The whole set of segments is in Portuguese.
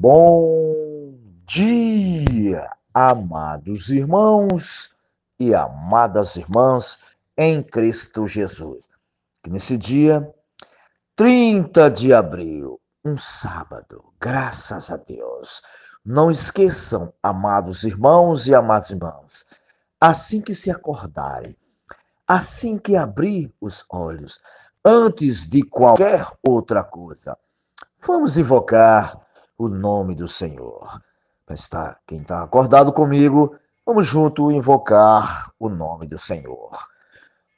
Bom dia, amados irmãos e amadas irmãs em Cristo Jesus. Que nesse dia, 30 de abril, um sábado, graças a Deus. Não esqueçam, amados irmãos e amadas irmãs, assim que se acordarem, assim que abrir os olhos, antes de qualquer outra coisa, vamos invocar o nome do Senhor. Mas tá, quem está acordado comigo, vamos junto invocar o nome do Senhor.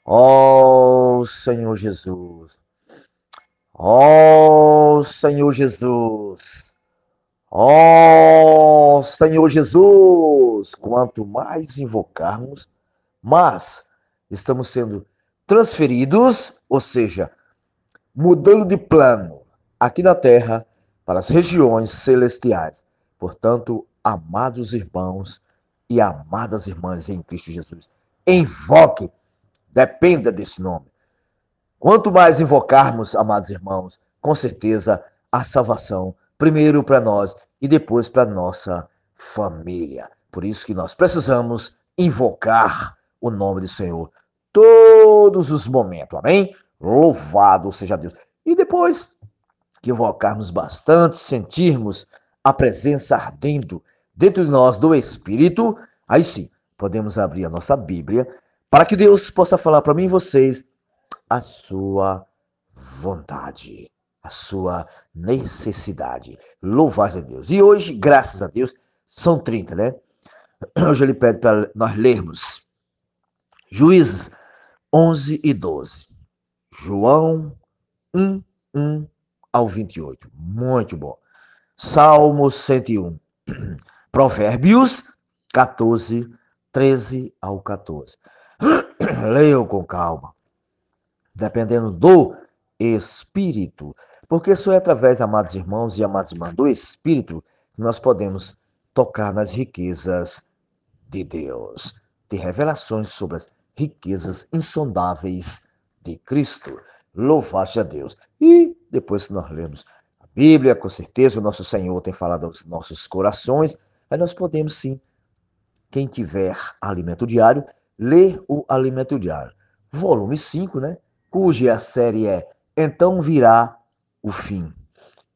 Ó oh, Senhor Jesus, ó oh, Senhor Jesus, ó oh, Senhor Jesus, quanto mais invocarmos, mais estamos sendo transferidos, ou seja, mudando de plano aqui na terra para as regiões celestiais. Portanto, amados irmãos e amadas irmãs em Cristo Jesus, invoque, dependa desse nome. Quanto mais invocarmos, amados irmãos, com certeza a salvação, primeiro para nós e depois para nossa família. Por isso que nós precisamos invocar o nome do Senhor todos os momentos. Amém? Louvado seja Deus. E depois que invocarmos bastante, sentirmos a presença ardendo dentro de nós do Espírito, aí sim, podemos abrir a nossa Bíblia para que Deus possa falar para mim e vocês a sua vontade, a sua necessidade. Louvado a Deus. E hoje, graças a Deus, são 30, né? Hoje ele pede para nós lermos Juízes 11 e 12. João 1, 1 ao 28. Muito bom. Salmo 101. Provérbios 14, 13 ao 14. Leiam com calma, dependendo do Espírito, porque só é através, amados irmãos e amadas irmãs, do Espírito que nós podemos tocar nas riquezas de Deus, ter revelações sobre as riquezas insondáveis de Cristo louvado seja Deus. E depois que nós lemos a Bíblia, com certeza o nosso Senhor tem falado aos nossos corações, aí nós podemos sim, quem tiver alimento diário, ler o alimento diário. Volume 5, né? Cuja série é Então virá o fim.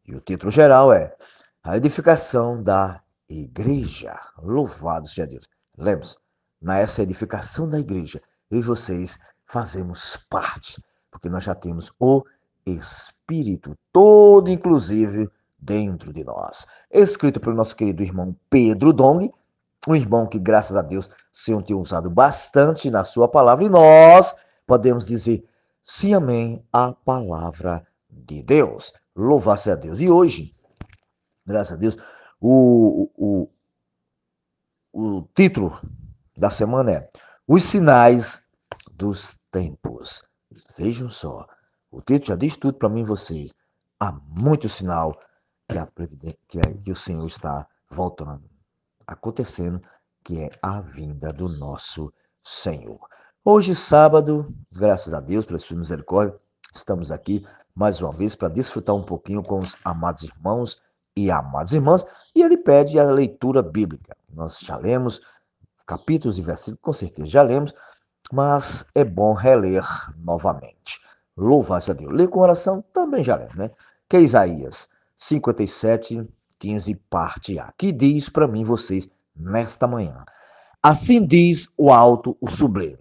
E o título geral é A edificação da igreja. Louvado seja Deus. Lemos nessa edificação da igreja, eu e vocês fazemos parte porque nós já temos o Espírito todo, inclusive, dentro de nós. Escrito pelo nosso querido irmão Pedro Dong, um irmão que, graças a Deus, o Senhor tem usado bastante na sua palavra, e nós podemos dizer, sim, amém, a palavra de Deus. Louvado seja Deus. E hoje, graças a Deus, o, o, o título da semana é Os Sinais dos Tempos. Vejam só, o título já diz tudo para mim e vocês. Há muito sinal que, a que, é, que o Senhor está voltando, acontecendo, que é a vinda do nosso Senhor. Hoje, sábado, graças a Deus pela sua misericórdia, estamos aqui mais uma vez para desfrutar um pouquinho com os amados irmãos e amadas irmãs, e ele pede a leitura bíblica. Nós já lemos capítulos e versículos, com certeza já lemos, mas é bom reler novamente. Louvado a Deus. Ler com oração também já leva, né? Que é Isaías 57, 15, parte A, que diz para mim vocês nesta manhã. Assim diz o alto, o sublime.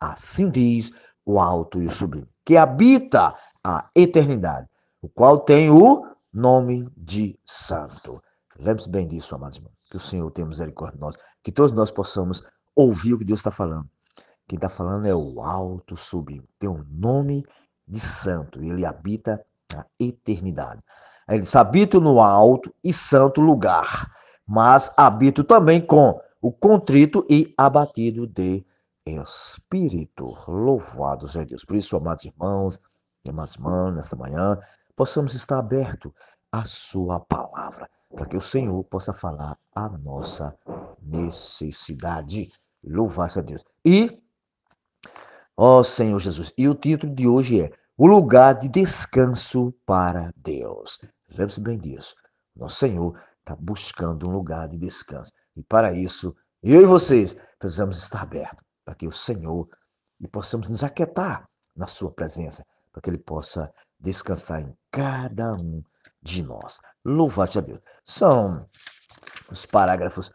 Assim diz o alto e o sublime, que habita a eternidade, o qual tem o nome de santo. Lembre-se bem disso, amados irmãos, que o Senhor tenha misericórdia de nós, que todos nós possamos ouvir o que Deus está falando quem está falando é o Alto Sublime. Tem o um nome de santo. ele habita a eternidade. Aí ele diz: habito no alto e santo lugar, mas habito também com o contrito e abatido de espírito. Louvado seja Deus. Por isso, amados irmãos e amadas irmãs, nesta manhã, possamos estar abertos à Sua palavra, para que o Senhor possa falar a nossa necessidade. Louvado seja Deus. E Ó oh, Senhor Jesus. E o título de hoje é O Lugar de Descanso para Deus. Lembre-se bem disso. Nosso Senhor está buscando um lugar de descanso. E para isso, eu e vocês precisamos estar abertos para que o Senhor e possamos nos aquietar na sua presença, para que ele possa descansar em cada um de nós. Louvado a Deus. São os parágrafos,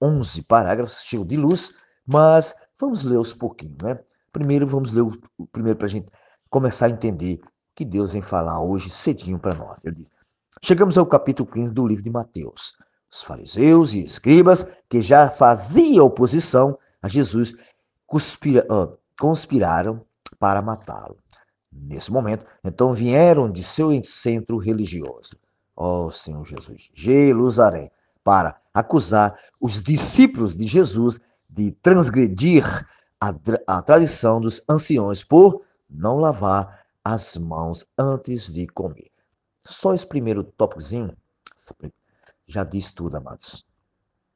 11 parágrafos, cheio de luz, mas vamos ler os pouquinho, né? Primeiro vamos ler o primeiro para a gente começar a entender que Deus vem falar hoje cedinho para nós. Ele diz: Chegamos ao capítulo 15 do livro de Mateus. Os fariseus e escribas que já faziam oposição a Jesus conspira, uh, ah, conspiraram para matá-lo. Nesse momento, então vieram de seu centro religioso, ó oh, Senhor Jesus, Jerusalém, para acusar os discípulos de Jesus de transgredir a, a tradição dos anciões por não lavar as mãos antes de comer. Só esse primeiro tópicozinho já diz tudo, amados.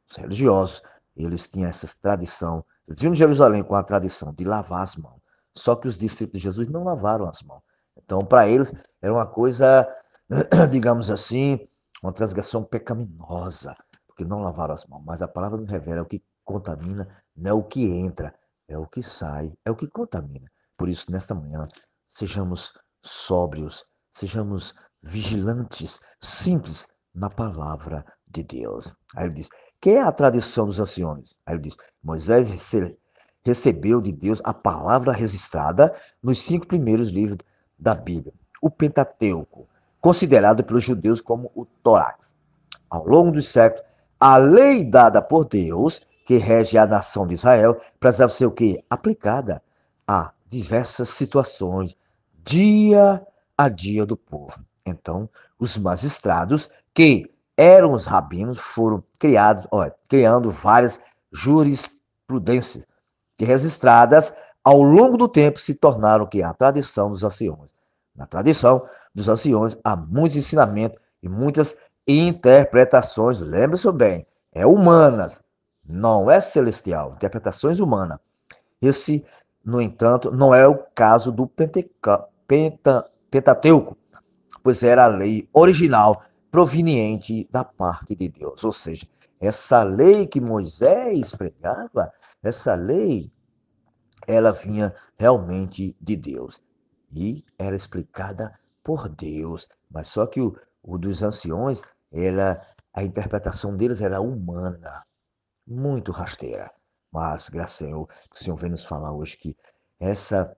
Os religiosos, eles tinham essa tradição. Eles vinham de Jerusalém com a tradição de lavar as mãos. Só que os discípulos de Jesus não lavaram as mãos. Então, para eles, era uma coisa, digamos assim, uma transgressão pecaminosa, porque não lavaram as mãos. Mas a palavra nos revela é o que contamina, não é o que entra é o que sai, é o que contamina. Por isso, nesta manhã, sejamos sóbrios, sejamos vigilantes, simples na palavra de Deus. Aí ele diz: que é a tradição dos anciões? Aí ele diz: Moisés recebeu de Deus a palavra registrada nos cinco primeiros livros da Bíblia, o Pentateuco, considerado pelos judeus como o Tórax. Ao longo dos séculos, a lei dada por Deus que rege a nação de Israel precisava ser o quê? Aplicada a diversas situações, dia a dia do povo. Então, os magistrados, que eram os rabinos, foram criados, olha, criando várias jurisprudências, que registradas ao longo do tempo se tornaram que a tradição dos anciões. Na tradição dos anciões há muitos ensinamentos e muitas interpretações, lembre-se bem, é humanas, não é celestial, interpretações humanas. Esse, no entanto, não é o caso do Penteca, Penta, Pentateuco, pois era a lei original proveniente da parte de Deus. Ou seja, essa lei que Moisés pregava, essa lei, ela vinha realmente de Deus e era explicada por Deus. Mas só que o, o dos anciões, ela, a interpretação deles era humana muito rasteira. Mas, graças ao Deus, o Senhor vem nos falar hoje que essa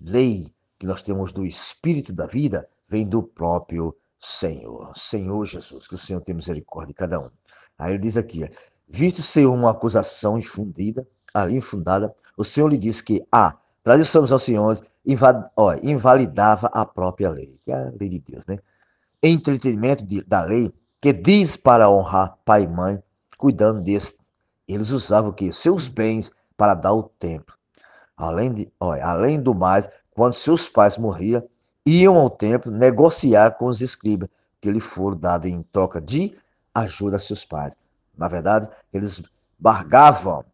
lei que nós temos do Espírito da vida vem do próprio Senhor. Senhor Jesus, que o Senhor tenha misericórdia de cada um. Aí ele diz aqui, visto ser uma acusação infundida, ali ah, infundada, o Senhor lhe disse que a tradição dos anciões invalidava a própria lei, que é a lei de Deus, né? Entretenimento de, da lei que diz para honrar pai e mãe cuidando desse Eles usavam o Seus bens para dar o templo. Além, de, olha, além do mais, quando seus pais morriam, iam ao templo negociar com os escribas, que lhe foram dados em troca de ajuda a seus pais. Na verdade, eles bargavam.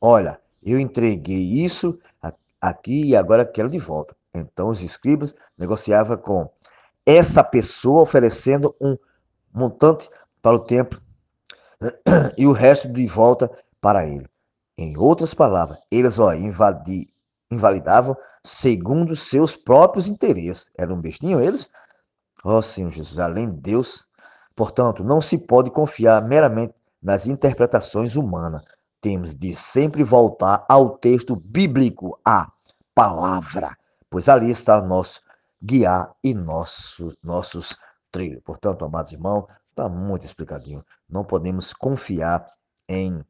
Olha, eu entreguei isso aqui e agora quero de volta. Então os escribas negociavam com essa pessoa oferecendo um montante para o templo e o resto de volta para ele. Em outras palavras, eles ó, invadi, invalidavam segundo seus próprios interesses. Eram um bestinho eles? Ó Senhor Jesus, além de Deus. Portanto, não se pode confiar meramente nas interpretações humanas. Temos de sempre voltar ao texto bíblico, à palavra, pois ali está nosso guiar e nosso, nossos trilhos. Portanto, amados irmãos, Está muito explicadinho. Não podemos confiar em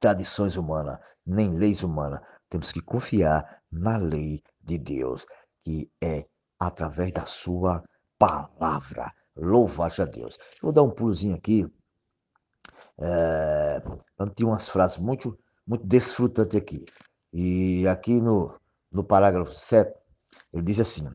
tradições humanas, nem leis humanas. Temos que confiar na lei de Deus, que é através da sua palavra. Louvagem a Deus. Vou dar um pulozinho aqui. É, tem umas frases muito, muito desfrutantes aqui. E aqui no, no parágrafo 7, ele diz assim: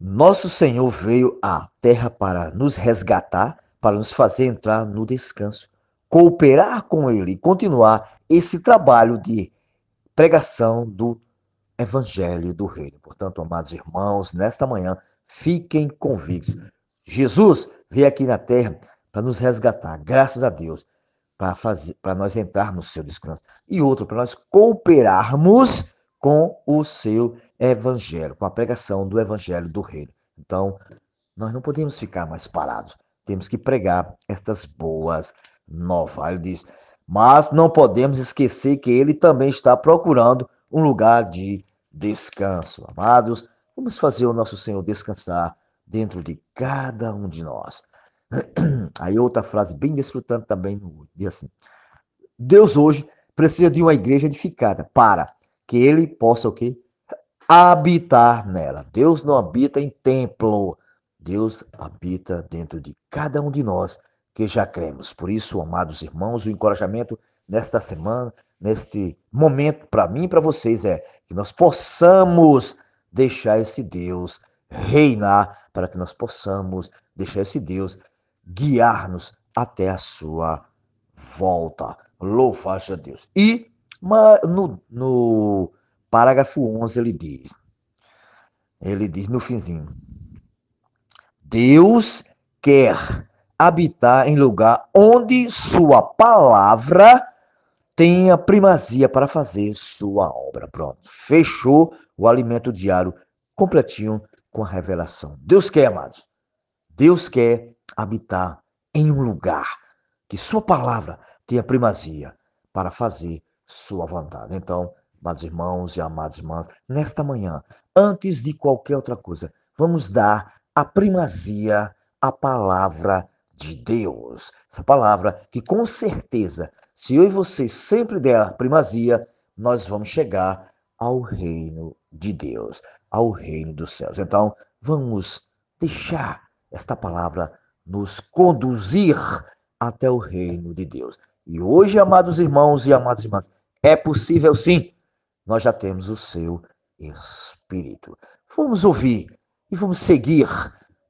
nosso Senhor veio à terra para nos resgatar, para nos fazer entrar no descanso, cooperar com Ele e continuar esse trabalho de pregação do Evangelho do Reino. Portanto, amados irmãos, nesta manhã, fiquem convictos. Jesus veio aqui na terra para nos resgatar, graças a Deus, para fazer, para nós entrarmos no seu descanso. E outro, para nós cooperarmos com o seu evangelho, com a pregação do evangelho do reino. Então, nós não podemos ficar mais parados. Temos que pregar estas boas novas. Ele diz, mas não podemos esquecer que ele também está procurando um lugar de descanso. Amados, vamos fazer o nosso Senhor descansar dentro de cada um de nós. Aí outra frase bem desfrutante também diz assim: Deus hoje precisa de uma igreja edificada para que ele possa o quê? habitar nela. Deus não habita em templo. Deus habita dentro de cada um de nós que já cremos. Por isso, amados irmãos, o encorajamento nesta semana, neste momento, para mim e para vocês, é que nós possamos deixar esse Deus reinar, para que nós possamos deixar esse Deus guiar-nos até a sua volta. Louvagem a Deus. E no, no parágrafo 11, ele diz: ele diz no finzinho, Deus quer habitar em lugar onde sua palavra tenha primazia para fazer sua obra. Pronto. Fechou o alimento diário completinho com a revelação. Deus quer, amados. Deus quer habitar em um lugar que sua palavra tenha primazia para fazer sua vontade. Então, Amados irmãos e amadas irmãs, nesta manhã, antes de qualquer outra coisa, vamos dar a primazia à palavra de Deus. Essa palavra que, com certeza, se eu e você sempre der a primazia, nós vamos chegar ao reino de Deus, ao reino dos céus. Então, vamos deixar esta palavra nos conduzir até o reino de Deus. E hoje, amados irmãos e amadas irmãs, é possível sim nós já temos o seu Espírito. Vamos ouvir e vamos seguir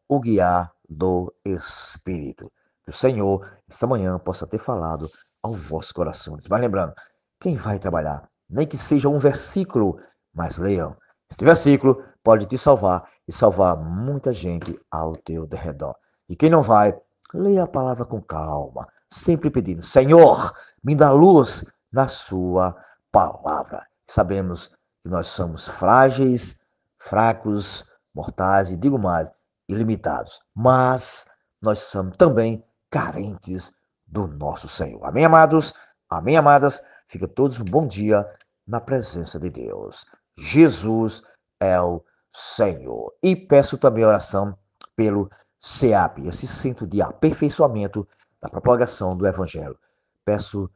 o guiar do Espírito. Que o Senhor, esta manhã, possa ter falado ao vosso coração. Mas lembrando, quem vai trabalhar, nem que seja um versículo, mas leiam. Este versículo pode te salvar e salvar muita gente ao teu derredor. E quem não vai, leia a palavra com calma, sempre pedindo: Senhor, me dá luz na Sua palavra. Sabemos que nós somos frágeis, fracos, mortais e digo mais, ilimitados. Mas nós somos também carentes do nosso Senhor. Amém, amados? Amém, amadas? Fica todos um bom dia na presença de Deus. Jesus é o Senhor. E peço também oração pelo CEAP, esse Centro de Aperfeiçoamento da Propagação do Evangelho. Peço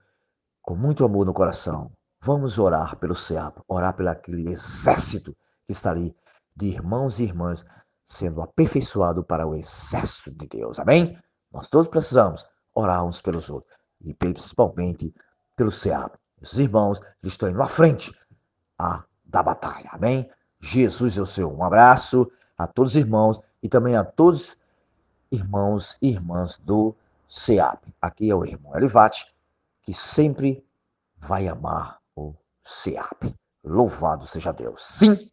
com muito amor no coração Vamos orar pelo SEAP, orar pelo aquele exército que está ali de irmãos e irmãs sendo aperfeiçoado para o exército de Deus. Amém? Nós todos precisamos orar uns pelos outros e principalmente pelo SEAP. Os irmãos eles estão indo à frente a, ah, da batalha. Amém? Jesus é o seu. Um abraço a todos os irmãos e também a todos irmãos e irmãs do SEAP. Aqui é o irmão Elivate, que sempre vai amar SEAP. Louvado seja Deus. Sim,